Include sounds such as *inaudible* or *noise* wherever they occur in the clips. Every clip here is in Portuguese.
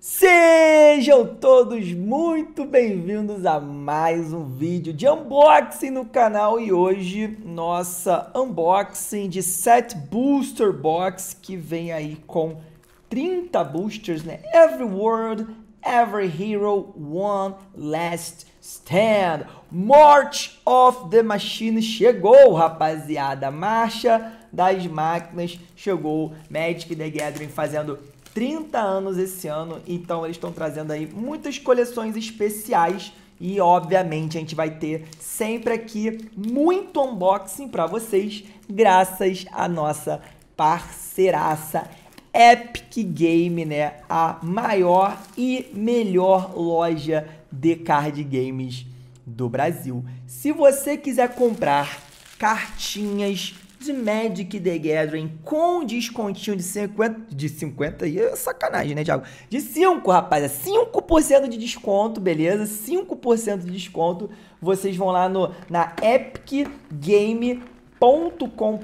Sejam todos muito bem-vindos a mais um vídeo de unboxing no canal e hoje nossa unboxing de set booster box que vem aí com 30 boosters, né? Every World, Every Hero, One Last Stand. March of the Machine chegou, rapaziada. Marcha das Máquinas chegou. Magic the Gathering fazendo 30 anos esse ano, então eles estão trazendo aí muitas coleções especiais e obviamente a gente vai ter sempre aqui muito unboxing para vocês, graças à nossa parceiraça Epic Game, né? A maior e melhor loja de card games do Brasil. Se você quiser comprar cartinhas de Magic the Gathering com descontinho de 50. De 50 aí é sacanagem, né, Thiago? De 5, rapaz. É 5% de desconto, beleza? 5% de desconto. Vocês vão lá no, na Epic Game com.br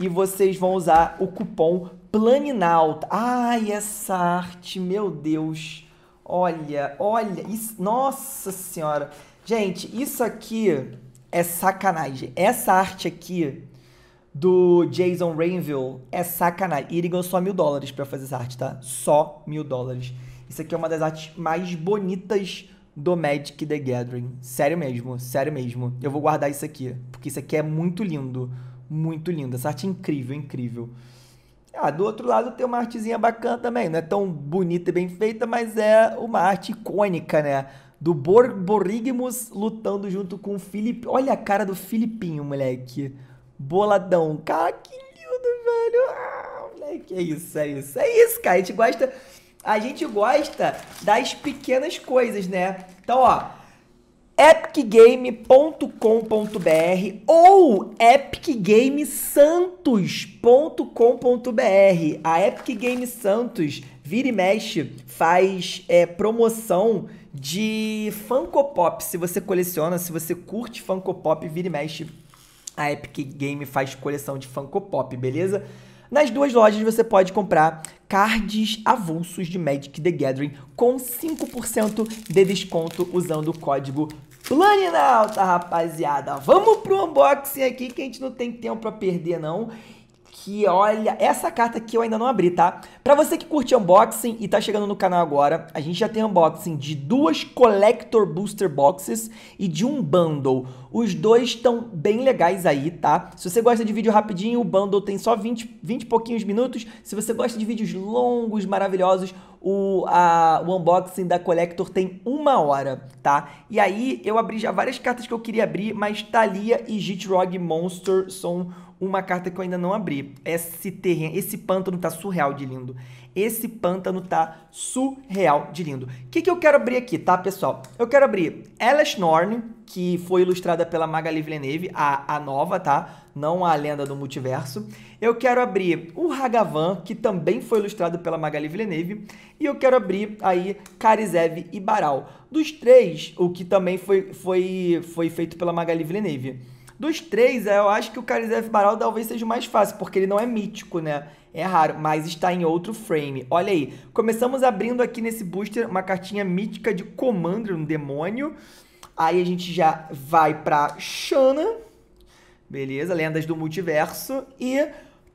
e vocês vão usar o cupom Planinalta. Ai, essa arte, meu Deus. Olha, olha, isso, nossa senhora. Gente, isso aqui é sacanagem. Essa arte aqui do Jason Rainville é sacanagem. E ele ganhou só mil dólares para fazer essa arte, tá? Só mil dólares. Isso aqui é uma das artes mais bonitas do Magic the Gathering. Sério mesmo, sério mesmo. Eu vou guardar isso aqui, porque isso aqui é muito lindo. Muito lindo. Essa arte é incrível, incrível. Ah, do outro lado tem uma artezinha bacana também. Não é tão bonita e bem feita, mas é uma arte icônica, né? do Borborigmus lutando junto com o Felipe. Olha a cara do Filipinho, moleque. Boladão. Cara, que lindo, velho. Ah, moleque, é isso, é isso. É isso, cara. A gente gosta, a gente gosta das pequenas coisas, né? Então, ó, epicgame.com.br ou epicgamesantos.com.br. A Epic Game Santos vira e mexe faz é, promoção de Funko Pop. Se você coleciona, se você curte Funko Pop, vira e mexe. A Epic Game faz coleção de Funko Pop, beleza? Nas duas lojas você pode comprar cards avulsos de Magic the Gathering com 5% de desconto usando o código Planinalta, rapaziada. Vamos pro unboxing aqui que a gente não tem tempo pra perder, não que olha, essa carta aqui eu ainda não abri, tá? Para você que curte unboxing e tá chegando no canal agora, a gente já tem unboxing de duas Collector Booster Boxes e de um bundle. Os dois estão bem legais aí, tá? Se você gosta de vídeo rapidinho, o bundle tem só 20, 20 e pouquinhos minutos. Se você gosta de vídeos longos, maravilhosos, o, a, o unboxing da Collector tem uma hora, tá? E aí eu abri já várias cartas que eu queria abrir, mas Thalia e Jitrog Monster são uma carta que eu ainda não abri. Esse terreno, esse pântano tá surreal de lindo. Esse pântano tá surreal de lindo. O que, que eu quero abrir aqui, tá, pessoal? Eu quero abrir Alice Norn, que foi ilustrada pela Magali Villeneuve, a, a nova, tá? Não a lenda do multiverso. Eu quero abrir o Hagavan, que também foi ilustrado pela Magali Villeneuve. E eu quero abrir aí Karizev e Baral. Dos três, o que também foi, foi, foi feito pela Magali Villeneuve. Dos três, eu acho que o Karizef Baral talvez seja o mais fácil, porque ele não é mítico, né? É raro, mas está em outro frame. Olha aí, começamos abrindo aqui nesse booster uma cartinha mítica de Commander, um demônio. Aí a gente já vai pra Shana, beleza, lendas do multiverso. E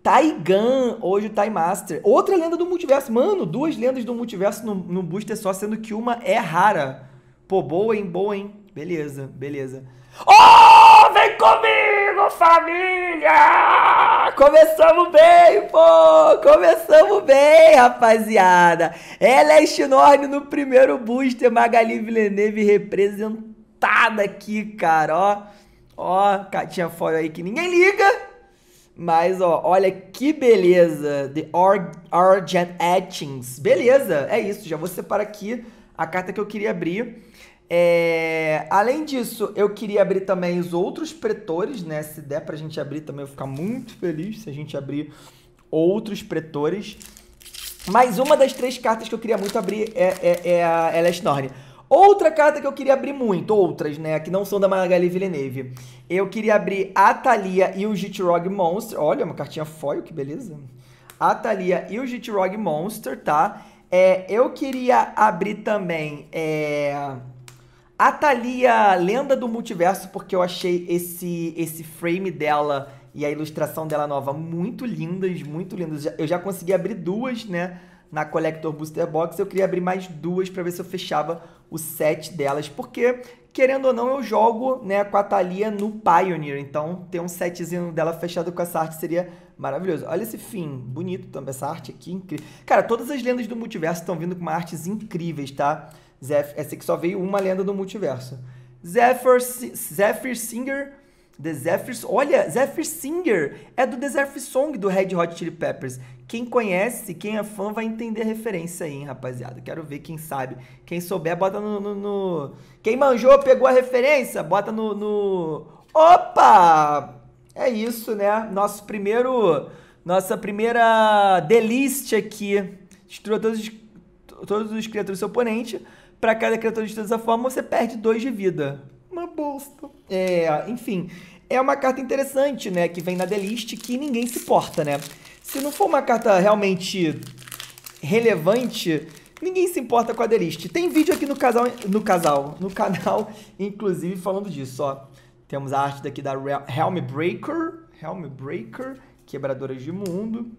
Taigan, hoje o Time Master. Outra lenda do multiverso. Mano, duas lendas do multiverso no, no booster só, sendo que uma é rara. Pô, boa, hein? Boa, hein? Beleza, beleza. Oh! vem comigo, família! Começamos bem, pô! Começamos bem, rapaziada! Ela é Schnorne no primeiro booster, Magali Villeneuve representada aqui, cara, ó. Ó, catinha foil aí que ninguém liga, mas, ó, olha que beleza. The Argent Etchings. Beleza, é isso. Já vou separar aqui a carta que eu queria abrir. É, além disso, eu queria abrir também os outros pretores, né? Se der pra gente abrir também, eu vou ficar muito feliz se a gente abrir outros pretores. Mas uma das três cartas que eu queria muito abrir é, é, é a Elesnorn. Outra carta que eu queria abrir muito, outras, né, que não são da Magali Villeneuve. Eu queria abrir a Thalia e o Jitrog Monster. Olha, uma cartinha foil, que beleza. A Thalia e o Jitrog Monster, tá? É, eu queria abrir também... É... A Thalia, lenda do multiverso, porque eu achei esse, esse frame dela e a ilustração dela nova muito lindas, muito lindas. Eu já consegui abrir duas, né? Na Collector Booster Box. Eu queria abrir mais duas para ver se eu fechava o set delas. Porque, querendo ou não, eu jogo né, com a Thalia no Pioneer. Então, ter um setzinho dela fechado com essa arte seria maravilhoso. Olha esse fim, bonito também. Essa arte aqui, incrível. Cara, todas as lendas do multiverso estão vindo com artes incríveis, Tá? Zeph, essa é, que só veio uma lenda do multiverso. Zephyr, Zephyr Singer, The Zephyr, olha, Zephyr Singer é do The Zephyr Song do Red Hot Chili Peppers. Quem conhece, quem é fã vai entender a referência aí, hein, rapaziada. Quero ver quem sabe. Quem souber, bota no, no, no... Quem manjou, pegou a referência, bota no, no... Opa! É isso, né? Nosso primeiro... Nossa primeira delícia aqui. Destrua todos, todos os criaturas do seu oponente para cada criatura toda dessa forma, você perde dois de vida. Uma bosta. É, enfim. É uma carta interessante, né? Que vem na The List, que ninguém se porta, né? Se não for uma carta realmente relevante, ninguém se importa com a The List. Tem vídeo aqui no casal, no casal, no canal, *laughs* inclusive falando disso, ó. Temos a arte daqui da Helm Breaker, Helm Breaker, quebradoras de mundo.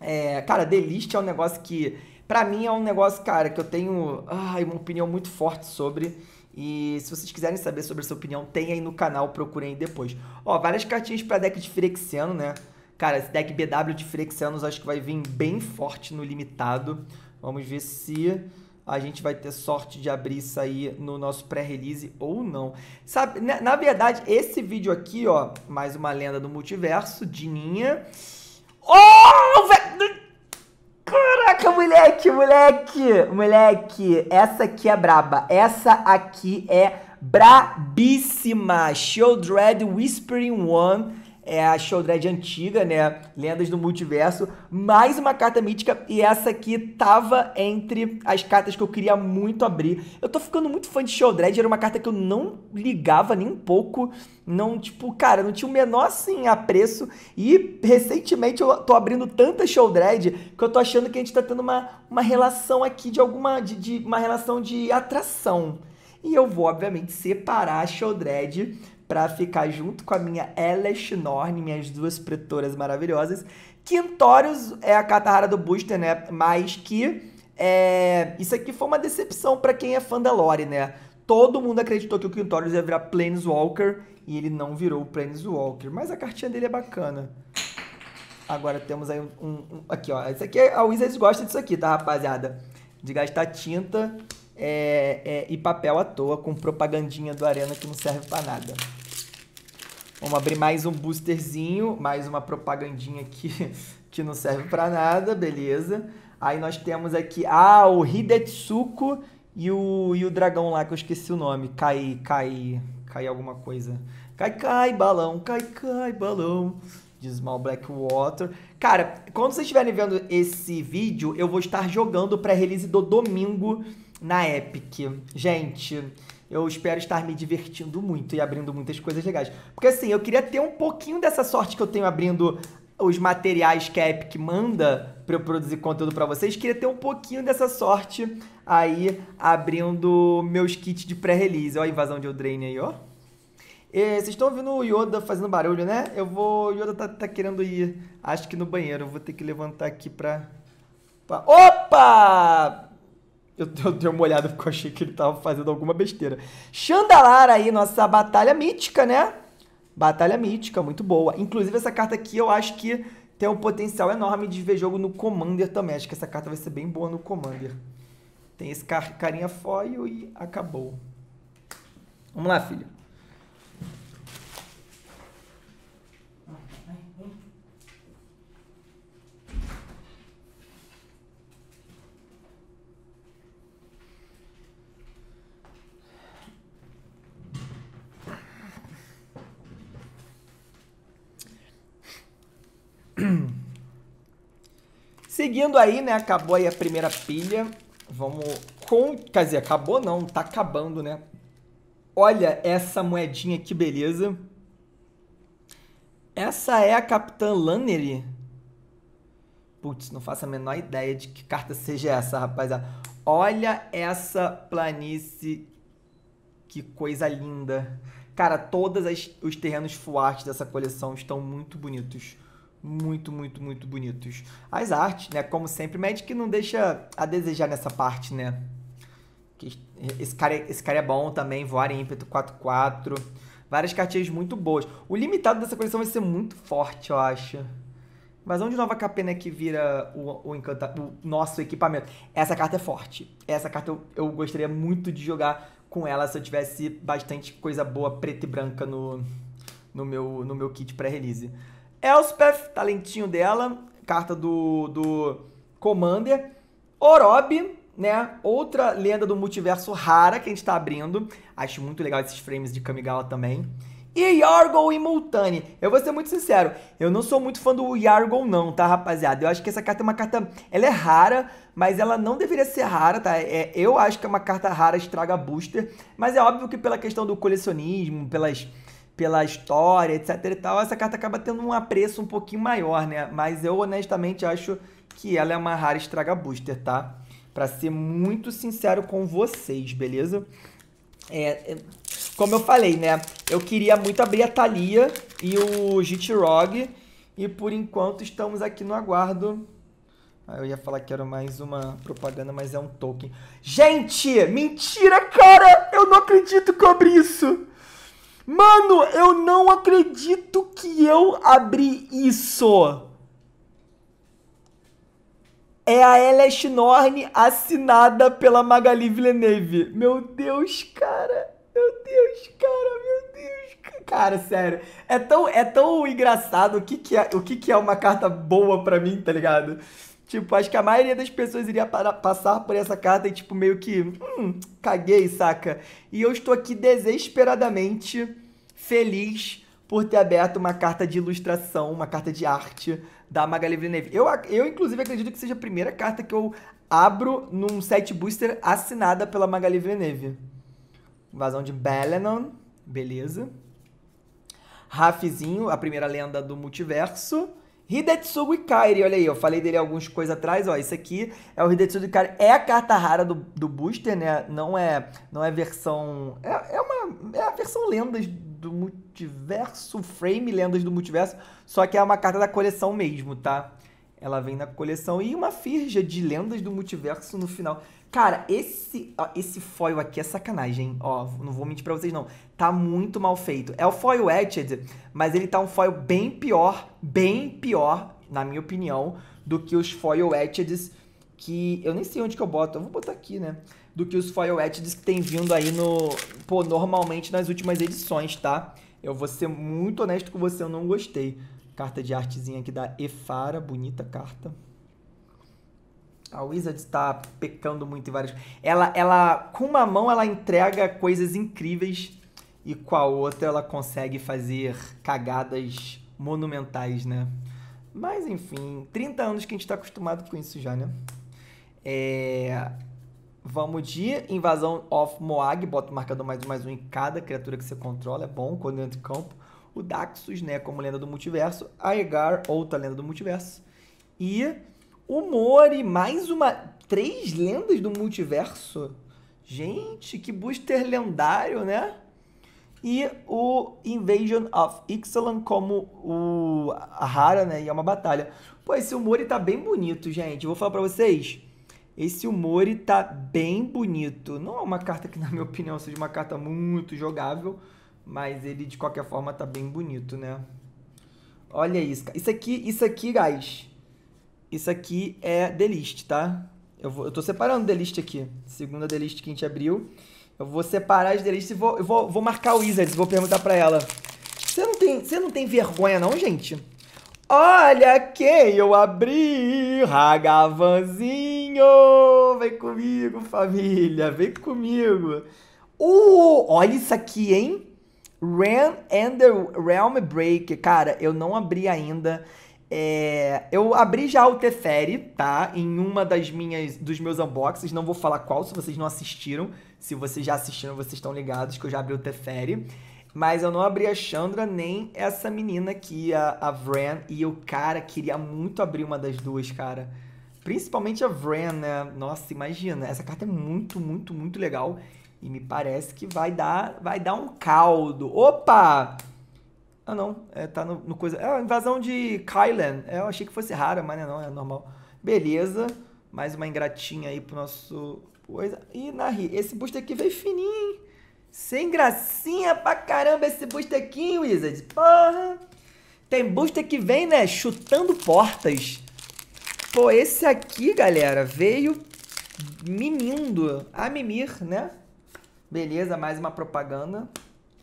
É, cara, The List é um negócio que para mim é um negócio, cara, que eu tenho ai, uma opinião muito forte sobre. E se vocês quiserem saber sobre essa opinião, tem aí no canal, procurem aí depois. Ó, várias cartinhas para deck de Firexiano, né? Cara, esse deck BW de Firexianos acho que vai vir bem forte no limitado. Vamos ver se a gente vai ter sorte de abrir isso aí no nosso pré-release ou não. Sabe, na, na, verdade, esse vídeo aqui, ó, mais uma lenda do multiverso, Dininha. Oh, velho! Caraca, moleque, moleque, moleque. Essa aqui é braba. Essa aqui é brabíssima. Show Dread Whispering One é a showdread antiga, né? Lendas do Multiverso, mais uma carta mítica e essa aqui tava entre as cartas que eu queria muito abrir. Eu tô ficando muito fã de showdread era uma carta que eu não ligava nem um pouco, não, tipo, cara, não tinha o menor, assim, apreço e recentemente eu tô abrindo tanta showdread que eu tô achando que a gente tá tendo uma, uma relação aqui de alguma, de, de uma relação de atração. E eu vou, obviamente, separar a showdread para ficar junto com a minha Elish Norn, minhas duas pretoras maravilhosas. Quintórios é a catarrara do Booster, né? Mas que é... isso aqui foi uma decepção para quem é fã da Lore, né? Todo mundo acreditou que o Quintórios ia virar Planeswalker e ele não virou Planeswalker. Mas a cartinha dele é bacana. Agora temos aí um, um aqui, ó. Isso aqui é, a Wizards gosta disso aqui, tá, rapaziada? De gastar tinta é, é, e papel à toa com propagandinha do Arena que não serve para nada. Vamos abrir mais um boosterzinho, mais uma propagandinha aqui *laughs* que não serve para nada, beleza. Aí nós temos aqui, ah, o Hidetsuko e o, e o dragão lá, que eu esqueci o nome. Cai, cai, cai alguma coisa. Cai, cai, balão, cai, cai, balão. De Small Black Water. Cara, quando vocês estiverem vendo esse vídeo, eu vou estar jogando o pré-release do domingo na Epic. Gente, eu espero estar me divertindo muito e abrindo muitas coisas legais. Porque assim, eu queria ter um pouquinho dessa sorte que eu tenho abrindo os materiais que a Epic manda para eu produzir conteúdo para vocês, queria ter um pouquinho dessa sorte aí abrindo meus kits de pré-release. Olha a invasão de Eldraine aí, ó. E, vocês estão ouvindo o Yoda fazendo barulho, né? Eu vou... O Yoda tá, tá querendo ir, acho que no banheiro. Eu vou ter que levantar aqui pra... pra... Opa! Eu, *laughs* eu dei uma olhada porque eu achei que ele tava fazendo alguma besteira. Chandalar aí, nossa batalha mítica, né? Batalha mítica, muito boa. Inclusive, essa carta aqui eu acho que tem um potencial enorme de ver jogo no Commander também. Acho que essa carta vai ser bem boa no Commander. Tem esse carinha foil e acabou. Vamos lá, filho. Seguindo aí, né? Acabou aí a primeira pilha. Vamos com... Quer dizer, acabou não, tá acabando, né? Olha essa moedinha, que beleza. Essa é a Capitã Lannery. Putz, não faço a menor ideia de que carta seja essa, rapaziada. Olha essa planície. Que coisa linda. Cara, todos os terrenos fuartes dessa coleção estão muito bonitos muito, muito, muito bonitos. As artes, né? Como sempre, Magic não deixa a desejar nessa parte, né? Esse cara, é, esse cara é bom também, voar em ímpeto 4-4. Várias cartinhas muito boas. O limitado dessa coleção vai ser muito forte, eu acho. Mas onde Nova Capena é que vira o, o, encanta, o nosso equipamento? Essa carta é forte. Essa carta eu, eu gostaria muito de jogar com ela se eu tivesse bastante coisa boa preta e branca no, no, meu, no meu kit pré-release. Elspeth, talentinho dela, carta do, do Commander. Orob, né? Outra lenda do multiverso rara que a gente tá abrindo. Acho muito legal esses frames de Kamigawa também. E Yargon e Multani. Eu vou ser muito sincero, eu não sou muito fã do Yargon não, tá, rapaziada? Eu acho que essa carta é uma carta... Ela é rara, mas ela não deveria ser rara, tá? É, eu acho que é uma carta rara, estraga booster. Mas é óbvio que pela questão do colecionismo, pelas pela história, etc e tal, essa carta acaba tendo um apreço um pouquinho maior, né? Mas eu honestamente acho que ela é uma rara estraga booster, tá? Para ser muito sincero com vocês, beleza? É, é, como eu falei, né? Eu queria muito abrir a Thalia e o Jitrog. E por enquanto estamos aqui no aguardo. Ah, eu ia falar que era mais uma propaganda, mas é um token. Gente! Mentira, cara! Eu não acredito que eu abri isso! Mano, eu não acredito que eu abri isso. É a Elias Norn assinada pela Magali Villeneuve. Meu Deus, cara. Meu Deus, cara. Meu Deus. Cara, sério. É tão, é tão engraçado o que, que, é, o que, que é uma carta boa pra mim, tá ligado? Tipo, acho que a maioria das pessoas iria para, passar por essa carta e, tipo, meio que. Hum, caguei, saca? E eu estou aqui desesperadamente feliz por ter aberto uma carta de ilustração, uma carta de arte da Magali Villeneuve. Eu, eu, inclusive, acredito que seja a primeira carta que eu abro num set booster assinada pela Magali Villeneuve. Invasão de Belenon, beleza. Rafzinho, a primeira lenda do multiverso. Hidetsugu Kairi, olha aí, eu falei dele algumas coisas atrás, ó, isso aqui é o Hidetsugu Kairi, é a carta rara do, do booster, né, não é, não é versão, é, é uma, é a versão lendas do multiverso, frame lendas do multiverso, só que é uma carta da coleção mesmo, tá? ela vem na coleção. E uma firja de lendas do multiverso no final. Cara, esse, ó, esse foil aqui é sacanagem, hein? Ó, não vou mentir pra vocês não. Tá muito mal feito. É o foil etched, mas ele tá um foil bem pior, bem pior, na minha opinião, do que os foil etcheds que... Eu nem sei onde que eu boto, eu vou botar aqui, né? Do que os foil etcheds que tem vindo aí no... Pô, normalmente nas últimas edições, tá? Eu vou ser muito honesto com você, eu não gostei. Carta de artezinha aqui da Efara, bonita carta. A Wizard está pecando muito em várias ela ela com uma mão ela entrega coisas incríveis e com a outra ela consegue fazer cagadas monumentais, né? Mas enfim, 30 anos que a gente está acostumado com isso já, né? É... Vamos de invasão of Moag, bota o marcador mais um, mais um em cada criatura que você controla, é bom quando entra em campo o Daxus, né, como lenda do multiverso, a Egar, outra lenda do multiverso, e o Mori, mais uma. Três lendas do multiverso? Gente, que booster lendário, né? E o Invasion of Ixalan como o a Hara, né? E é uma batalha. Pô, esse Mori tá bem bonito, gente. vou falar pra vocês. Esse Mori tá bem bonito. Não é uma carta que, na minha opinião, seja uma carta muito jogável. Mas ele, de qualquer forma, tá bem bonito, né? Olha isso. Isso aqui, isso aqui, guys. Isso aqui é List, tá? Eu, vou, eu tô separando List aqui. Segunda List que a gente abriu. Eu vou separar as List e vou, eu vou, vou marcar o Wizards. Vou perguntar pra ela. Você não tem, você não tem vergonha, não, gente? Olha quem eu abri! Ragavanzinho! Vem comigo, família! Vem comigo! Uh, olha isso aqui, hein? Ram and the Realm Breaker. Cara, eu não abri ainda. É, eu abri já o Teferi, tá? Em uma das minhas dos meus unboxings, não vou falar qual, se vocês não assistiram. Se vocês já assistiram, vocês estão ligados que eu já abri o Teferi. Mas eu não abri a Chandra nem essa menina aqui, a, a Vran. E eu, cara, queria muito abrir uma das duas, cara. Principalmente a Vran, né? Nossa, imagina. Essa carta é muito, muito, muito legal. E me parece que vai dar, vai dar um caldo. Opa! Ah, não. É, tá no, no coisa. É a invasão de Kylan. É, eu achei que fosse rara, mas não, é, é normal. Beleza. Mais uma ingratinha aí pro nosso. Coisa. E na Esse booster aqui veio fininho, hein? Sem gracinha pra caramba esse booster aqui, Wizard. Porra! Tem booster que vem, né? Chutando portas. Pô, esse aqui, galera, veio mimindo a mimir, né? Beleza, mais uma propaganda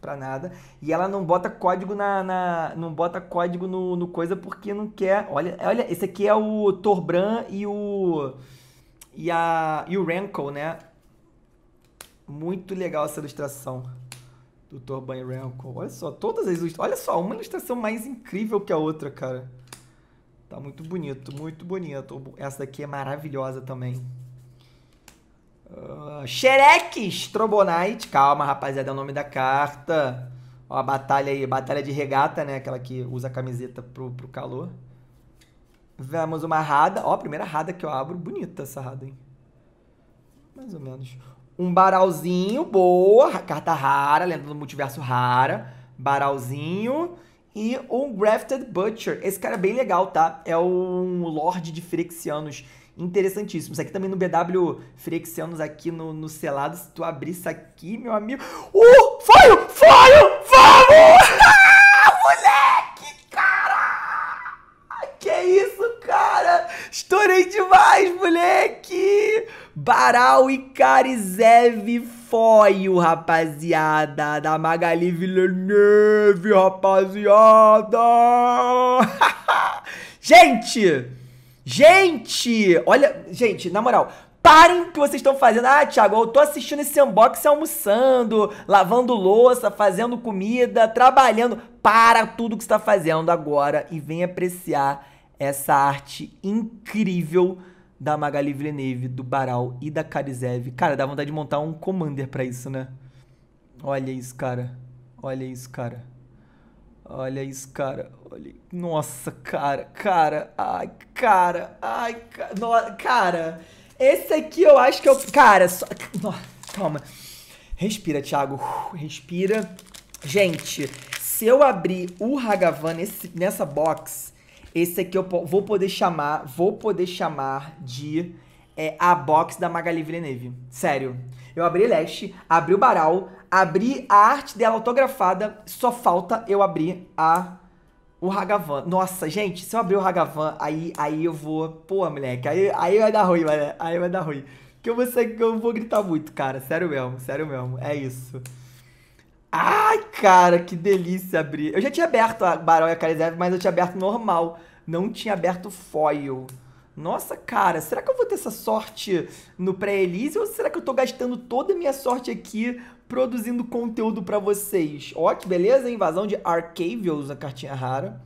pra nada. E ela não bota código na. na não bota código no, no, coisa porque não quer. Olha, olha, esse aqui é o Torbran e o. E, a, e o Rankle, né? Muito legal essa ilustração do Torban e Rankle. Olha só, todas as ilustrações. Olha só, uma ilustração mais incrível que a outra, cara. Tá muito bonito, muito bonito. Essa daqui é maravilhosa também. Uh, ah, Xereque Strobonite. Calma, rapaziada, é o nome da carta. Ó, a batalha aí, batalha de regata, né? Aquela que usa a camiseta pro, pro calor. Vemos uma rada. Ó, a primeira rada que eu abro. Bonita essa rada, hein? Mais ou menos. Um baralzinho, boa. Carta rara, lenda do multiverso rara. Baralzinho. E um Grafted Butcher. Esse cara é bem legal, tá? É um Lorde de Firexianos interessantíssimo. Isso aqui também no BW Frexianos, aqui no, no selado. Se tu abrir isso aqui, meu amigo. Uh! Foio! Foio! Vamos! *laughs* Moleque! Cara! Que isso, cara? Estourei demais, moleque! Baral e Carizev Foio, rapaziada! Da Magali Villeneuve, rapaziada! *laughs* Gente! Gente, olha, gente, na moral, parem o que vocês estão fazendo. Ah, Thiago, eu tô assistindo esse unboxing almoçando, lavando louça, fazendo comida, trabalhando. Para tudo que está fazendo agora e vem apreciar essa arte incrível da Magali Villeneuve, do Baral e da Karizev. Cara, dá vontade de montar um commander para isso, né? Olha isso, cara. Olha isso, cara. Olha isso, cara. Olha. Nossa, cara, cara. Ai, cara. Ai, cara. No, cara. Esse aqui eu acho que eu. Cara, só. calma. Respira, Thiago. Respira. Gente, se eu abrir o Hagavan nesse, nessa box, esse aqui eu vou poder chamar. Vou poder chamar de é, a box da Magali Villeneuve. Sério. Eu abri Leste, abri o Baral, abrir a arte dela autografada, só falta eu abrir a o Hagavan. Nossa, gente, se eu abrir o Hagavan, aí, aí eu vou. Pô, moleque, aí, aí vai dar ruim, mano. Aí vai dar ruim. Que eu vou, eu vou gritar muito, cara. Sério mesmo, sério mesmo. É isso. Ai, cara, que delícia abrir. Eu já tinha aberto a Barão e a Carizev, mas eu tinha aberto normal. Não tinha aberto foil. Nossa, cara, será que eu vou ter essa sorte no pré-elise ou será que eu tô gastando toda a minha sorte aqui produzindo conteúdo para vocês. Ó, que beleza, Invasão de Arcavios, a cartinha rara.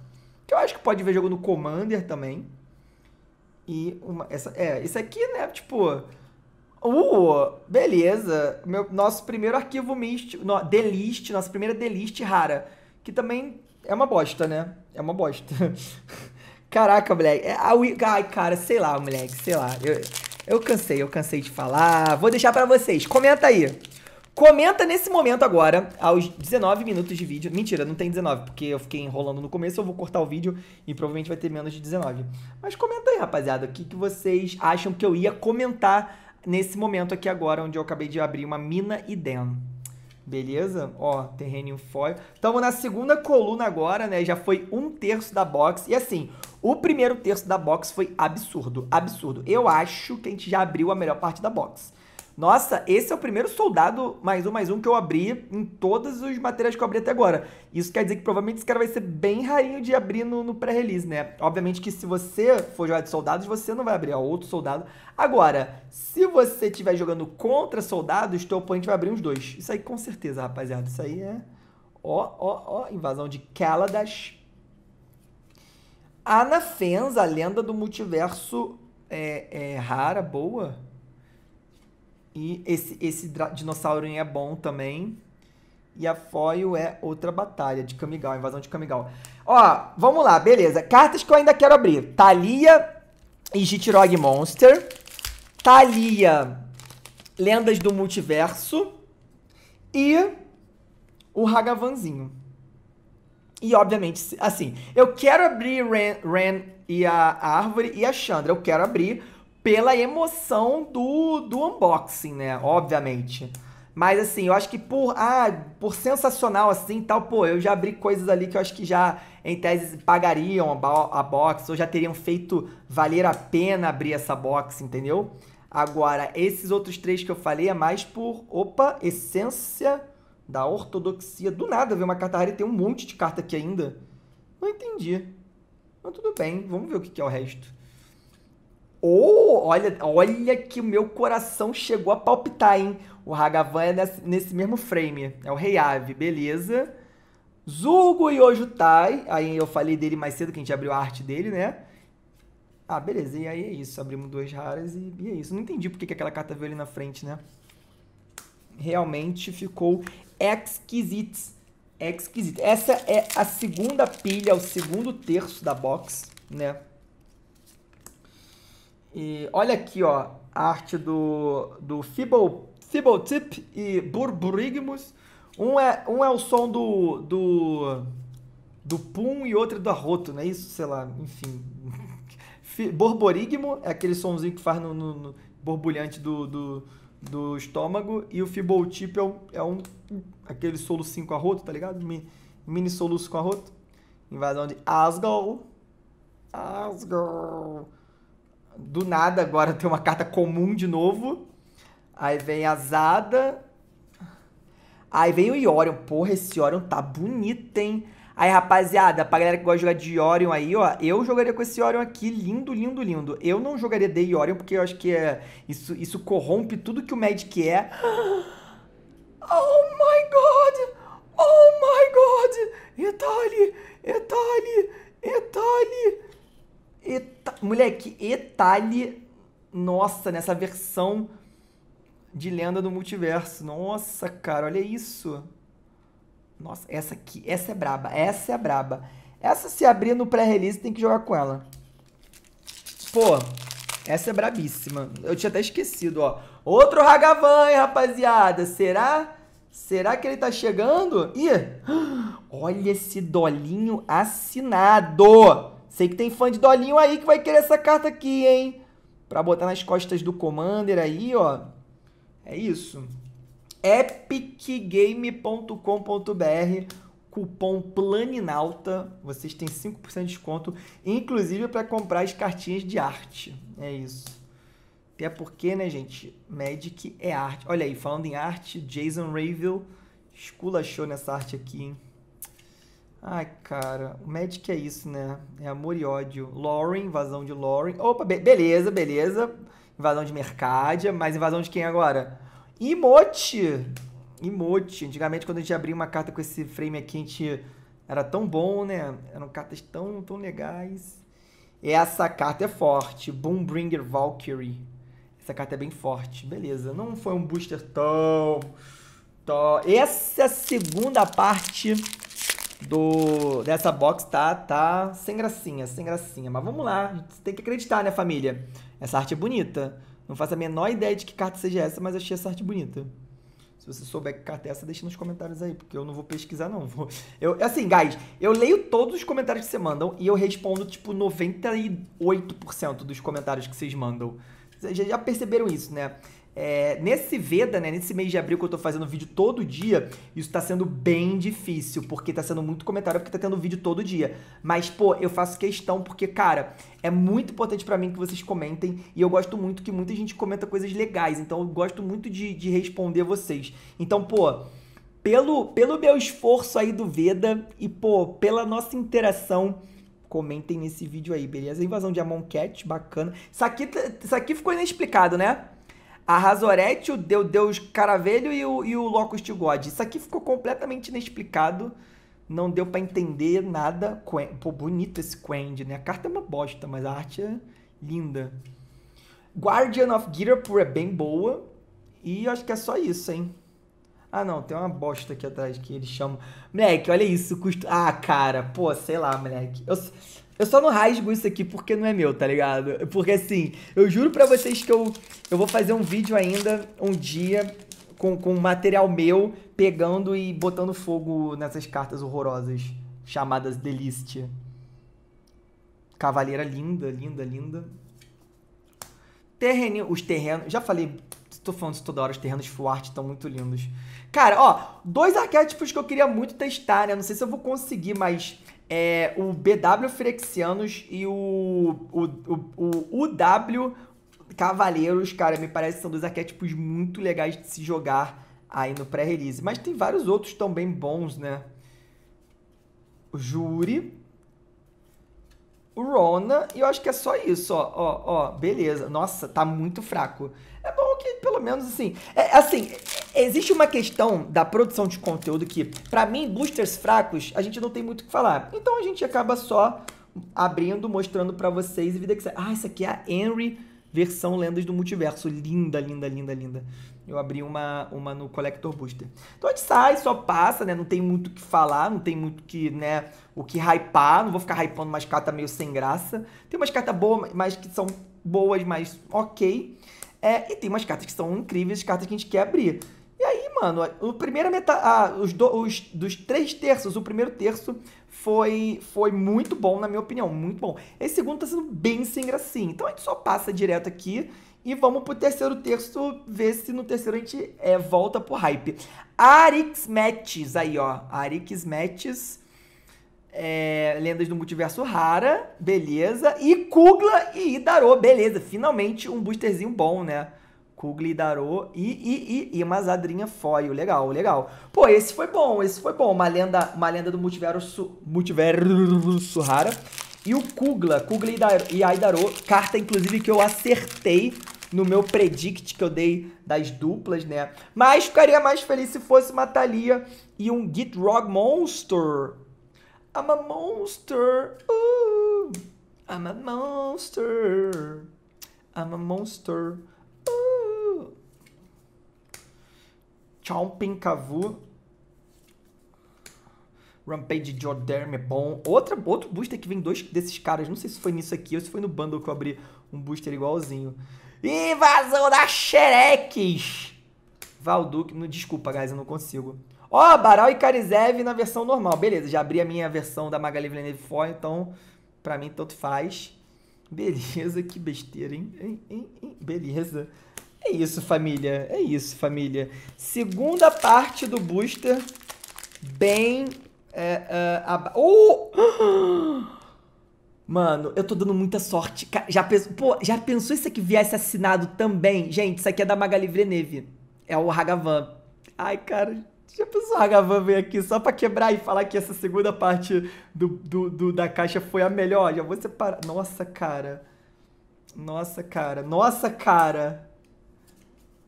Que eu acho que pode ver jogo no Commander também. E uma, essa, é, isso aqui, né, tipo... Uh, beleza. Meu, nosso primeiro arquivo místico, no, delist, nossa primeira delist rara. Que também é uma bosta, né? É uma bosta. *laughs* Caraca, moleque. É, ai, cara, sei lá, moleque, sei lá. Eu, eu cansei, eu cansei de falar. Vou deixar para vocês. Comenta aí. Comenta nesse momento agora, aos 19 minutos de vídeo. Mentira, não tem 19, porque eu fiquei enrolando no começo, eu vou cortar o vídeo e provavelmente vai ter menos de 19. Mas comenta aí, rapaziada, o que, que vocês acham que eu ia comentar nesse momento aqui agora, onde eu acabei de abrir uma mina e den. Beleza? Ó, terreno foil. Tamo na segunda coluna agora, né? Já foi um terço da box. E assim, o primeiro terço da box foi absurdo, absurdo. Eu acho que a gente já abriu a melhor parte da box. Nossa, esse é o primeiro soldado mais um, mais um que eu abri em todas as materiais que eu abri até agora. Isso quer dizer que provavelmente esse cara vai ser bem rarinho de abrir no, no pré-release, né? Obviamente que se você for jogar de soldados, você não vai abrir ó, é outro soldado. Agora, se você estiver jogando contra soldados, teu oponente vai abrir uns dois. Isso aí com certeza, rapaziada. Isso aí é... Ó, ó, ó, invasão de Ana Fenza, a lenda do multiverso é, é rara, boa... E esse, esse dinossaurinho é bom também. E a foil é outra batalha de Kamigawa, invasão de Camigal Ó, vamos lá, beleza. Cartas que eu ainda quero abrir. Thalia e Jitirog Monster. Thalia, Lendas do Multiverso. E o Hagavanzinho. E, obviamente, assim, eu quero abrir Ren, Ren e a, a Árvore e a Chandra. Eu quero abrir pela emoção do, do unboxing, né? Obviamente. Mas assim, eu acho que por, ah, por sensacional assim, tal, pô, eu já abri coisas ali que eu acho que já em tese pagariam a, a box ou já teriam feito valer a pena abrir essa box, entendeu? Agora, esses outros três que eu falei é mais por, opa, essência da ortodoxia. Do nada veio uma carta rara e tem um monte de carta aqui ainda. Não entendi. Mas tudo bem, vamos ver o que é o resto. Oh, olha, olha que o meu coração chegou a palpitar, hein? O Hagavan é nesse, nesse mesmo frame. É o Rei Ave, beleza. Zurgo Ojutai, Aí eu falei dele mais cedo, que a gente abriu a arte dele, né? Ah, beleza. E aí é isso. Abrimos duas raras e, e é isso. Não entendi porque que aquela carta veio ali na frente, né? Realmente ficou exquisito. Exquisito. Essa é a segunda pilha, o segundo terço da box, né? E olha aqui, ó, a arte do, do Fibble, Tip e Burburigmus. Um é, um é o som do, do, do pum e outro é do arroto, não é isso? Sei lá, enfim. *laughs* Borborigmo é aquele somzinho que faz no, no, no borbulhante do, do, do, estômago. E o Fiboltip é, um, é um, aquele solucinho com arroto, tá ligado? Mini, mini soluço com arroto. Invasão de Asgol. Asgol do nada agora tem uma carta comum de novo. Aí vem a Zada. Aí vem o Iorion. Porra, esse Iorion tá bonito, hein? Aí, rapaziada, pra galera que gosta de jogar de Iorion aí, ó, eu jogaria com esse Iorion aqui, lindo, lindo, lindo. Eu não jogaria de Iorion, porque eu acho que é, isso, isso corrompe tudo que o Magic é. *gasps* Oh my god! Oh my god! Itali! Itali! Itali! Eta... Moleque, etale nossa, nessa versão de Lenda do Multiverso. Nossa, cara, olha isso. Nossa, essa aqui, essa é braba, essa é braba. Essa se abrir no pré-release tem que jogar com ela. Pô, essa é brabíssima. Eu tinha até esquecido, ó. Outro Hagavan, hein, rapaziada? Será? Será que ele tá chegando? Ih! *gasps* Olha esse dolinho assinado! Sei que tem fã de Dolinho aí que vai querer essa carta aqui, hein? Pra botar nas costas do Commander aí, ó. É isso. epicgame.com.br Cupom PLANINAUTA. Vocês têm 5% de desconto, inclusive para comprar as cartinhas de arte. É isso. Até porque, né, gente? Magic é arte. Olha aí, falando em arte, Jason Ravel esculachou nessa arte aqui, hein? Ai, cara, o Magic é isso, né? É amor e ódio. Lauren, invasão de Lauren. Opa, be beleza, beleza. Invasão de Mercádia, mas invasão de quem agora? Emote! Emote. Antigamente, quando a gente abria uma carta com esse frame aqui, a gente era tão bom, né? Eram cartas tão, tão legais. Essa carta é forte. Boombringer Valkyrie. Essa carta é bem forte. Beleza. Não foi um booster tão. tão... Essa é segunda parte do dessa box tá tá sem gracinha, sem gracinha. Mas vamos lá, tem que acreditar, né, família? Essa arte é bonita. Não faço a menor ideia de que carta seja essa, mas achei essa arte bonita. Se você souber que carta é essa, deixa nos comentários aí, porque eu não vou pesquisar, não. Vou... Eu, assim, guys, eu leio todos os comentários que você mandam e eu respondo, tipo, 98% dos comentários que vocês mandam. Vocês já perceberam isso, né? É, nesse Veda, né, nesse mês de abril que eu tô fazendo vídeo todo dia, isso tá sendo bem difícil, porque tá sendo muito comentário, porque tá tendo vídeo todo dia. Mas, pô, eu faço questão porque, cara, é muito importante para mim que vocês comentem e eu gosto muito que muita gente comenta coisas legais, então eu gosto muito de, de responder vocês. Então, pô, pelo, pelo meu esforço aí do Veda e, pô, pela nossa interação, comentem nesse vídeo aí, beleza? Invasão de Amon Cat, bacana. Isso aqui, tá, isso aqui ficou inexplicado, né? a Razorete, o Deus, Deus Caravelho e o, e o Locust God. Isso aqui ficou completamente inexplicado. Não deu para entender nada. Pô, bonito esse Quend, né? A carta é uma bosta, mas a arte é linda. Guardian of Girapur é bem boa. E acho que é só isso, hein? Ah, não, tem uma bosta aqui atrás que eles chamam. Moleque, olha isso, custo. Ah, cara, pô, sei lá, moleque. Eu... Eu só não rasgo isso aqui porque não é meu, tá ligado? Porque assim, eu juro pra vocês que eu, eu vou fazer um vídeo ainda um dia com, com material meu pegando e botando fogo nessas cartas horrorosas chamadas delícia. Cavaleira linda, linda, linda. Terreno, os terrenos. Já falei, tô falando isso toda hora, os terrenos art estão muito lindos. Cara, ó, dois arquétipos que eu queria muito testar, né? Não sei se eu vou conseguir, mas é, o BW Frexianos e o, o, o, o UW Cavaleiros, cara, me parece que são dois arquétipos muito legais de se jogar aí no pré-release. Mas tem vários outros também bons, né? O Júri, o Rona, e eu acho que é só isso, ó, ó, ó, beleza. Nossa, tá muito fraco é bom que pelo menos assim. É, assim, existe uma questão da produção de conteúdo que, para mim, boosters fracos, a gente não tem muito o que falar. Então a gente acaba só abrindo, mostrando para vocês e vida que Ah, essa aqui é a Henry versão Lendas do Multiverso. Linda, linda, linda, linda. Eu abri uma, uma no Collector Booster. Então a gente sai, só passa, né? Não tem muito o que falar, não tem muito que, né, o que hypar. Não vou ficar hypando umas cartas meio sem graça. Tem umas cartas boas, mas que são boas, mas ok. É, e tem umas cartas que são incríveis, cartas que a gente quer abrir. E aí, mano, o primeiro metade. Ah, os, do, os dos três terços, o primeiro terço foi, foi muito bom, na minha opinião, muito bom. Esse segundo tá sendo bem sem gracinha. Então a gente só passa direto aqui e vamos pro terceiro terço, ver se no terceiro a gente é, volta pro hype. Arix Matches, aí ó, Arix Matches. É, Lendas do Multiverso Rara, beleza. E Kugla e Idarô, beleza. Finalmente um boosterzinho bom, né? Kugla e Idarô e, e, e, e uma Zadrinha Foil. Legal, legal. Pô, esse foi bom, esse foi bom. Uma lenda, uma lenda do multiverso, multiverso Rara. E o Kugla, Kugla e Aidarô, carta inclusive que eu acertei no meu predict que eu dei das duplas, né? Mas ficaria mais feliz se fosse uma Thalia e um Gitrog Monster I'm a monster. Ooh, I'm a monster. I'm a monster. Chomping Cavu. Rampage Joderm é bom. Outra, outro booster que vem dois desses caras. Não sei se foi nisso aqui ou se foi no bundle que eu abri um booster igualzinho. Invasão das Xerex! Valduk. Desculpa, guys, eu não consigo. Ó, oh, Baral e Karizev na versão normal. Beleza, já abri a minha versão da Magali Villeneuve For, então pra mim tanto faz. Beleza, que besteira, hein? Beleza. É isso, família. É isso, família. Segunda parte do booster. Bem. É, é ab... *gasps* Mano, eu tô dando muita sorte. Já pensou, pô, já pensou isso aqui viesse assinado também? Gente, isso aqui é da Magali Villeneuve. É o Hagavan. Ai, cara, já pensou a Gavan vem aqui só pra quebrar e falar que essa segunda parte do, do, do da caixa foi a melhor? Já vou separar. Nossa, cara. Nossa, cara. Nossa, cara.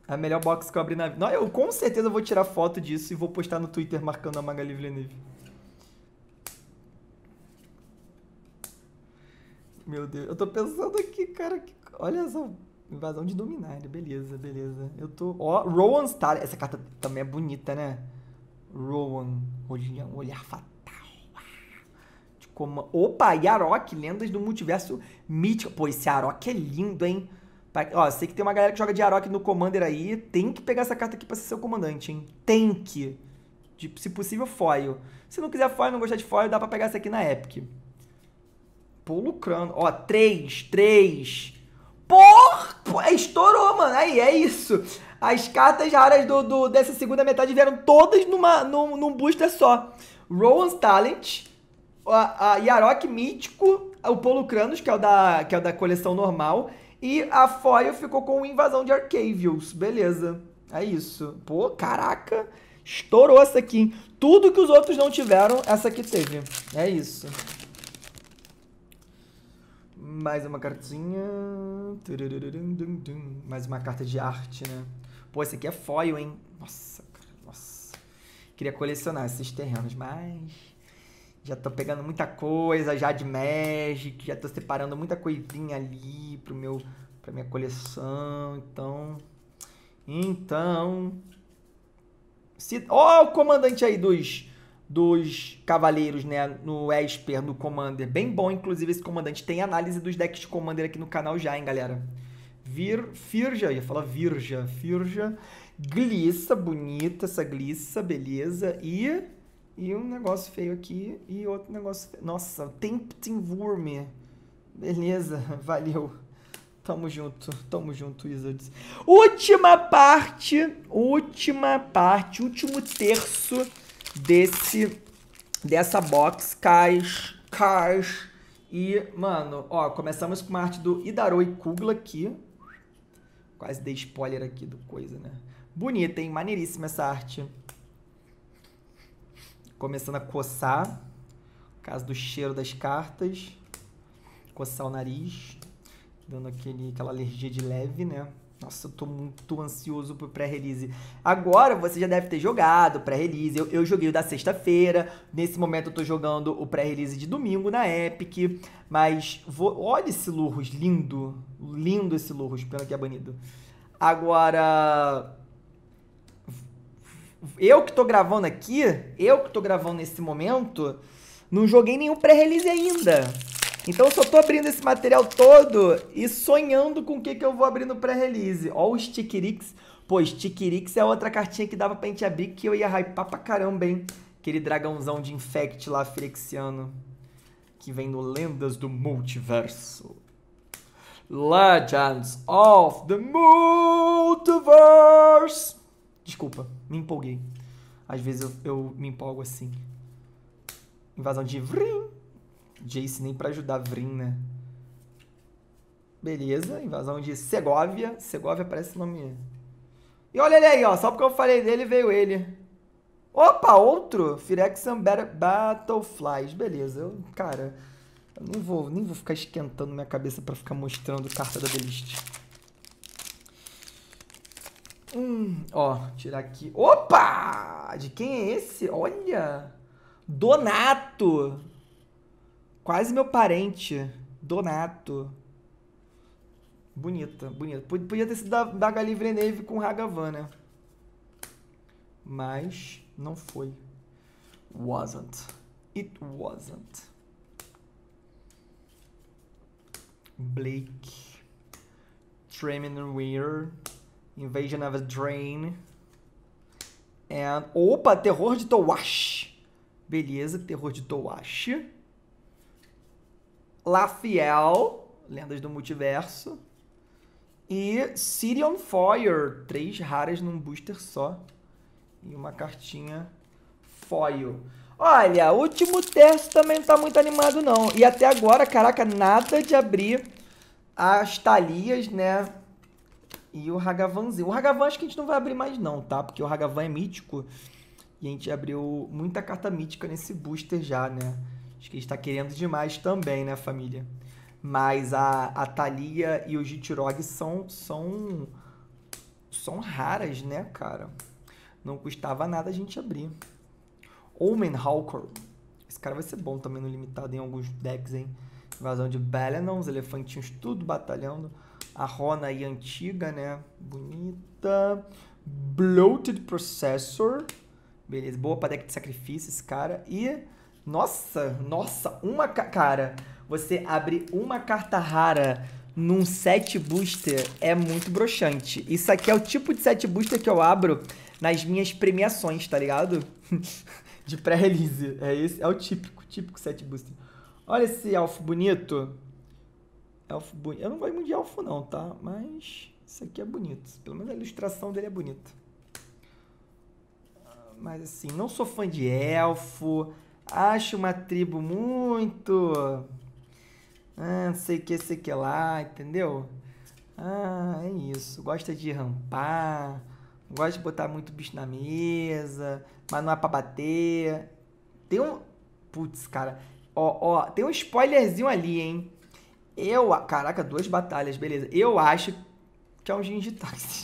A melhor box que eu abri na vida. Não, eu com certeza vou tirar foto disso e vou postar no Twitter marcando a Magali Villeneuve. Meu Deus, eu tô pensando aqui, cara. Que... Olha essa invasão de dominária. Beleza, beleza. Eu tô. Ó, Rowan Starr, Essa carta também é bonita, né? Rowan, olhar fatal. Ah, de como... Opa, e Arok, lendas do multiverso mítico. Pô, esse Arok é lindo, hein? Ó, sei que tem uma galera que joga de Arok no Commander aí. Tem que pegar essa carta aqui pra ser seu comandante, hein? Tem que. De, se possível, foil. Se não quiser foil, não gostar de foil, dá pra pegar essa aqui na Epic. Pô, lucrando. Ó, três, três. Por... Estourou, mano. Aí, é isso. As cartas raras do, do, dessa segunda metade vieram todas numa, num, num booster só. Rowan's Talent, a, a Yarok Mítico, o Polo Cranos, que é o, da, que é o da coleção normal, e a Foil ficou com Invasão de Arcavials. Beleza, é isso. Pô, caraca, estourou essa aqui, hein? Tudo que os outros não tiveram, essa aqui teve. É isso. Mais uma cartinha. Mais uma carta de arte, né? Pô, esse aqui é foil, hein? Nossa, cara, nossa. Queria colecionar esses terrenos, mas já tô pegando muita coisa já de Magic, já tô separando muita coisinha ali pro meu pra minha coleção, então então se ó oh, o comandante aí dos dos cavaleiros, né, no Esper, no Commander. Bem bom, inclusive esse comandante tem análise dos decks de Commander aqui no canal já, hein, galera. Vir, Firja, ia falar Virja, Firja, Glissa, bonita essa Glissa, beleza, e, e um negócio feio aqui, e outro negócio feio. Nossa, worm, beleza, *laughs* valeu. Tamo junto, tamo junto, Wizards. Última parte, última parte, último terço desse, dessa box, caixa, caixa. E, mano, ó, começamos com uma arte do Idaroi Kugla aqui, Quase dei spoiler aqui do coisa, né? Bonita, hein? Maneiríssima essa arte. Começando a coçar. Caso do cheiro das cartas. Coçar o nariz. Dando aquele, aquela alergia de leve, né? Nossa, eu tô muito ansioso pro pré-release. Agora você já deve ter jogado pré-release. Eu, eu, joguei o da sexta-feira. Nesse momento eu tô jogando o pré-release de domingo na Epic. Mas vou... olha esse Lurros, lindo. Lindo esse Lurros, pena que é banido. Agora. Eu que tô gravando aqui, eu que tô gravando nesse momento, não joguei nenhum pré-release ainda. Então eu só tô abrindo esse material todo e sonhando com o que, que eu vou abrir no pré-release. Ó os Tiquirix. Pô, Tiquirix é outra cartinha que dava pra gente abrir que eu ia hypar pra caramba, hein? Aquele dragãozão de Infect lá, Firexiano. Que vem no Lendas do Multiverso. Legends of the Multiverse. Desculpa, me empolguei. Às vezes eu, eu me empolgo assim. Invasão de Vrim. Jace nem para ajudar a Vrin, né? Beleza, invasão de Segovia. Segovia parece nome. E olha ele aí, ó. Só porque eu falei dele, veio ele. Opa, outro! Phyrexian Battleflies. Beleza, eu, cara, eu nem vou, nem vou ficar esquentando minha cabeça para ficar mostrando carta da Belist. Hum, ó, tirar aqui. Opa! De quem é esse? Olha! Donato! Quase meu parente, Donato. Bonita, bonita. Podia ter sido da, da Galivre Neve com Ragavan, né? Mas não foi. Wasn't. It wasn't. Blake. Tremendous Weird. Invasion of a Drain. And... Opa, Terror de Towash. Beleza, Terror de Towash. Lafiel, Lendas do Multiverso. E City on Fire, três raras num booster só. E uma cartinha foil. Olha, último terço também não tá muito animado não. E até agora, caraca, nada de abrir as talias, né? E o Hagavanzinho. O Hagavan acho que a gente não vai abrir mais não, tá? Porque o Hagavan é mítico. E a gente abriu muita carta mítica nesse booster já, né? Acho que a gente tá querendo demais também, né, família? Mas a, a Thalia e o Jitirog são, são, são raras, né, cara? Não custava nada a gente abrir. Omen Hawker. Esse cara vai ser bom também no limitado em alguns decks, hein? Invasão de Belenon, os elefantinhos tudo batalhando. A Rona aí antiga, né? Bonita. Bloated Processor. Beleza, boa pra deck de sacrifício esse cara. E nossa, nossa, uma ca cara. Você abre uma carta rara num set booster é muito broxante. Isso aqui é o tipo de set booster que eu abro nas minhas premiações, tá ligado? *laughs* de pré-release. É esse, é o típico, típico set booster. Olha esse elfo bonito. Elfo bonito. Eu não vou muito de elfo não, tá? Mas isso aqui é bonito. Pelo menos a ilustração dele é bonita. Ah, mas assim, não sou fã de elfo acho uma tribo muito. Ah, não sei o que, sei que lá, entendeu? Ah, é isso. Gosta de rampar, gosta de botar muito bicho na mesa, mas não é pra bater. Tem um. Putz, cara. Ó, ó, tem um spoilerzinho ali, hein? Eu. Caraca, duas batalhas, beleza. Eu acho que é um Jinji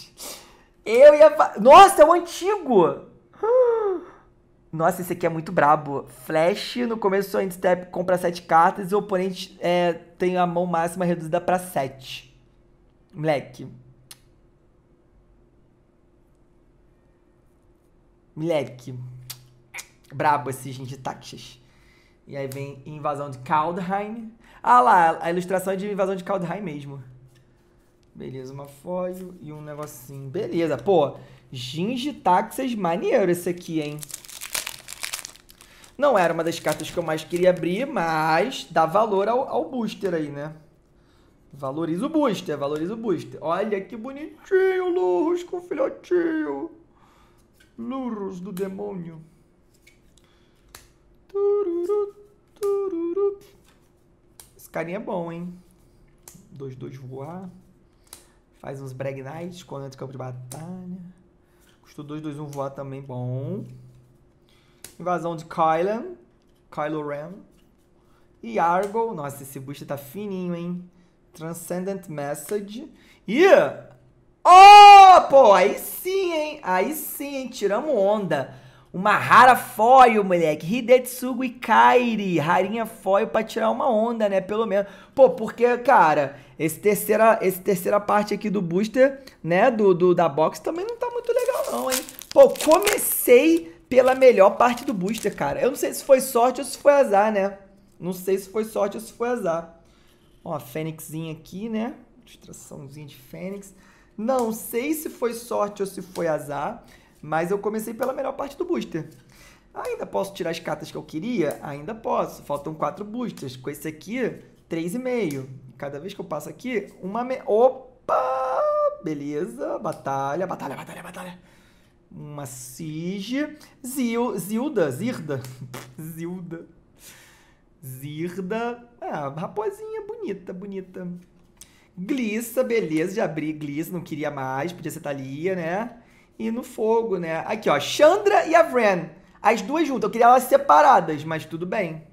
*laughs* Eu ia. Nossa, é o um antigo! Nossa, esse aqui é muito brabo. Flash, no começo do step compra 7 cartas e o oponente é, tem a mão máxima reduzida para 7. Moleque. Moleque. Brabo esse gente táxis. E aí vem invasão de Kaldheim. Ah lá, a ilustração é de invasão de Kaldheim mesmo. Beleza, uma foil e um negocinho. Beleza, pô. Gingi Taxas maneiro esse aqui, hein? Não era uma das cartas que eu mais queria abrir, mas dá valor ao, ao booster aí, né? Valoriza o booster, valoriza o booster. Olha que bonitinho, Lurros com filhotinho. Lurros do demônio. Tururu, tururu. Esse carinha é bom, hein? 2-2 voar. Faz uns brag nights quando entra campo de batalha. Custou 2-2-1 voar também, bom. Invasão de Kylan. Kylo Ren. E Argo. Nossa, esse booster tá fininho, hein? Transcendent Message. E... Oh, pô, aí sim, hein? Aí sim, hein? Tiramos onda. Uma rara foil, moleque. Hidetsugu e Kairi. Rarinha foil pra tirar uma onda, né? Pelo menos. Pô, porque, cara, esse terceira, esse terceira parte aqui do booster, né? Do, do da box também não tá muito legal, não, hein? Pô, comecei pela melhor parte do booster, cara. Eu não sei se foi sorte ou se foi azar, né? Não sei se foi sorte ou se foi azar. Ó, a Fênixzinha aqui, né? Distraçãozinha de Fênix. Não sei se foi sorte ou se foi azar, mas eu comecei pela melhor parte do booster. Ainda posso tirar as cartas que eu queria? Ainda posso. Faltam quatro boosters. Com esse aqui, três e meio. Cada vez que eu passo aqui, uma... Me... Opa! Beleza. Batalha, batalha, batalha, batalha uma Sige, Zil, Zilda, Zirda, *laughs* Zilda, Zirda, ah, raposinha bonita, bonita. Glissa, beleza, já abri Glissa, não queria mais, podia ser Thalia, né? E no fogo, né? Aqui, ó, Chandra e a Vren, as duas juntas, eu queria elas separadas, mas tudo bem.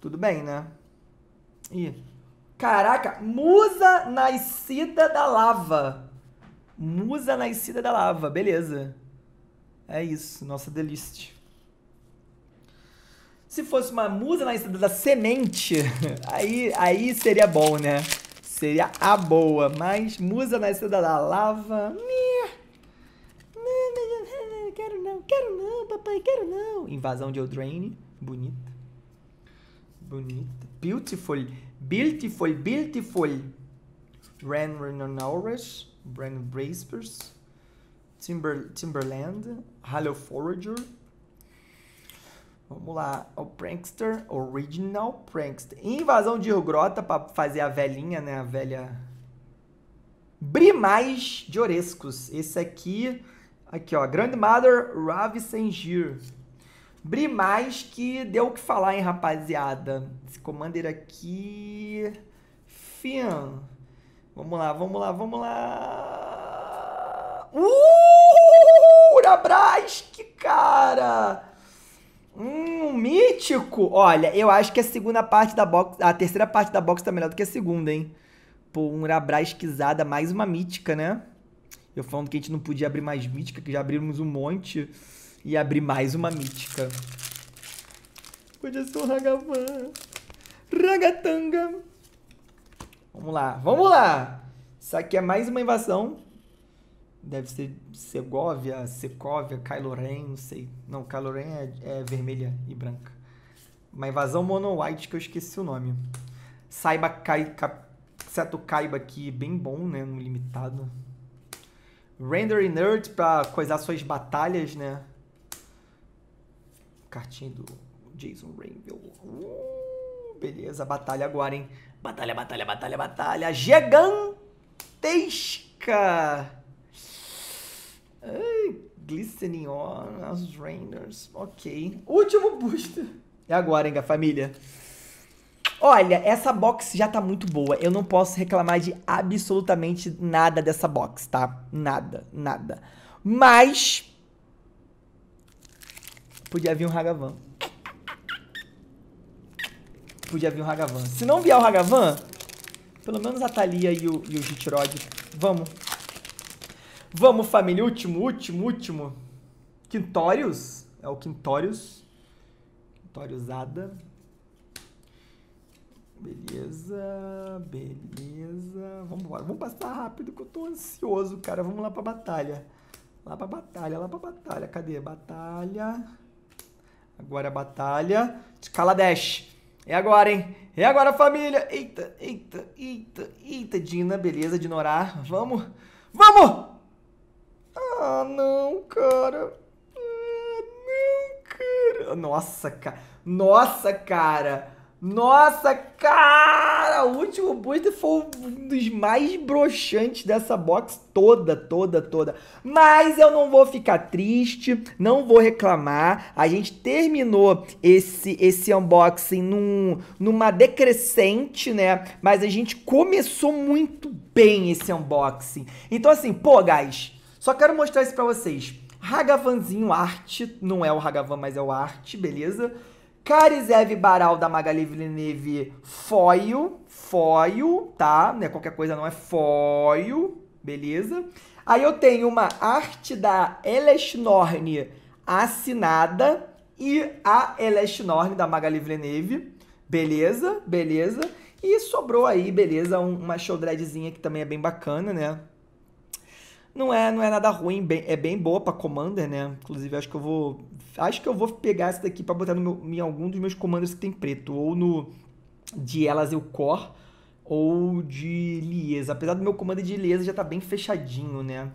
Tudo bem, né? Ih, caraca, Musa Nascida da Lava. Musa Nascida da Lava, beleza. É isso, nossa delícia. Se fosse uma musa na estrada da semente, *laughs* aí, aí seria bom, né? Seria a boa. Mas musa na estrada da lava. Não, quero não, quero não, papai, quero não. Invasão de Eldraine. Bonita. Bonita. Beautiful. Beautiful, beautiful. Ren Renonores. Ren Braspers. Timber, Timberland, Halo Forager. Vamos lá, o Prankster, Original Prankster. Invasão de Rio Grota para fazer a velhinha, né? A velha. Brimais de Orescos. Esse aqui, aqui ó, Grandmother Ravi Senjir. Brimais que deu o que falar, hein, rapaziada. Esse Commander aqui... Fian. Vamos lá, vamos lá, vamos lá. Uh! Moura Brasque, cara! Hum, mítico! Olha, eu acho que a segunda parte da box. A terceira parte da box tá melhor do que a segunda, hein? Pô, Moura Brasquezada, mais uma mítica, né? Eu falando que a gente não podia abrir mais mítica, que já abrimos um monte. E abrir mais uma mítica. Podia ser um Ragavan. Ragatanga. Vamos lá, vamos lá! Isso aqui é mais uma invasão deve ser Segovia, Secovia, Kylo Ren, não sei. Não, Kylo Ren é, é vermelha e branca. Uma invasão mono-white que eu esqueci o nome. Saiba Kai, Ka, Seto Kaiba aqui, bem bom, né? No limitado. Render Inert Nerd pra coisar suas batalhas, né? Cartinha do Jason Rainville. Uh, beleza, batalha agora, hein? Batalha, batalha, batalha, batalha. Gigantesca! Ai, glistening on as Rainers, Ok. Último booster. E agora, hein, família? Olha, essa box já tá muito boa. Eu não posso reclamar de absolutamente nada dessa box, tá? Nada, nada. Mas... Podia vir um Hagavan. Podia vir um Hagavan. Se não vier o Hagavan, pelo menos a Thalia e o, e o Vamos. Vamos, família. Último, último, último. Quintórios. É o Quintórios. Quintóriosada. Beleza, beleza. Vamos embora. Vamos passar rápido que eu tô ansioso, cara. Vamos lá pra batalha. Lá pra batalha, lá pra batalha. Cadê? Batalha. Agora a é batalha. Escala 10. É agora, hein? É agora, família. Eita, eita, eita, eita. Dina, beleza, Dinorá. Vamos. Vamos! Ah, não, cara. Ah, não, cara. Nossa, cara. Nossa, cara. Nossa, cara. O último booster foi um dos mais broxantes dessa box toda, toda, toda. Mas eu não vou ficar triste, não vou reclamar. A gente terminou esse esse unboxing num, numa decrescente, né? Mas a gente começou muito bem esse unboxing. Então assim, pô, guys, só quero mostrar isso para vocês. Ragavanzinho Arte, não é o Ragavan, mas é o Arte, beleza? Carizev Baral da Magali Villeneuve Foil, Foil, tá? Né? Qualquer coisa não é Foil, beleza? Aí eu tenho uma arte da Norn assinada e a Norn da Magali Villeneuve, beleza? Beleza? E sobrou aí, beleza, uma showdreadzinha que também é bem bacana, né? Não é, não é nada ruim, bem, é bem boa para Commander, né? Inclusive, acho que eu vou. Acho que eu vou pegar essa daqui para botar no meu, em algum dos meus commanders que tem preto. Ou no de elas eu core, ou de Liesa. Apesar do meu comando de Liesa já tá bem fechadinho, né?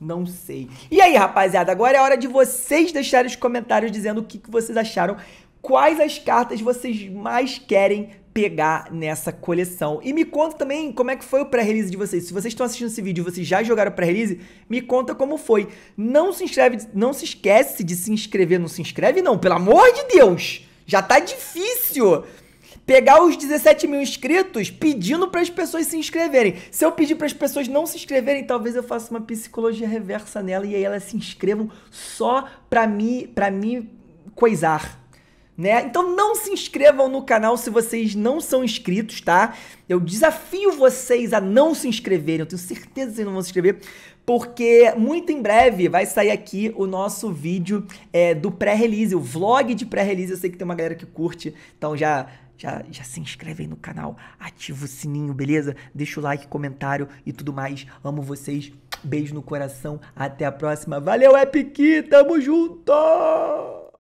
Não sei. E aí, rapaziada, agora é hora de vocês deixarem os comentários dizendo o que, que vocês acharam. Quais as cartas vocês mais querem pegar nessa coleção. E me conta também como é que foi o pré-release de vocês. Se vocês estão assistindo esse vídeo e vocês já jogaram o pré-release, me conta como foi. Não se inscreve, não se esquece de se inscrever, não se inscreve não, pelo amor de Deus! Já tá difícil! pegar os 17 mil inscritos pedindo para as pessoas se inscreverem. Se eu pedir para as pessoas não se inscreverem, talvez eu faça uma psicologia reversa nela e aí elas se inscrevam só para mim, para mim coisar né? Então não se inscrevam no canal se vocês não são inscritos, tá? Eu desafio vocês a não se inscreverem, eu tenho certeza que vocês não vão se inscrever, porque muito em breve vai sair aqui o nosso vídeo é, do pré-release, o vlog de pré-release. Eu sei que tem uma galera que curte, então já já, já se inscreve aí no canal, ativa o sininho, beleza? Deixa o like, comentário e tudo mais. Amo vocês, beijo no coração, até a próxima. Valeu, Epic, tamo junto!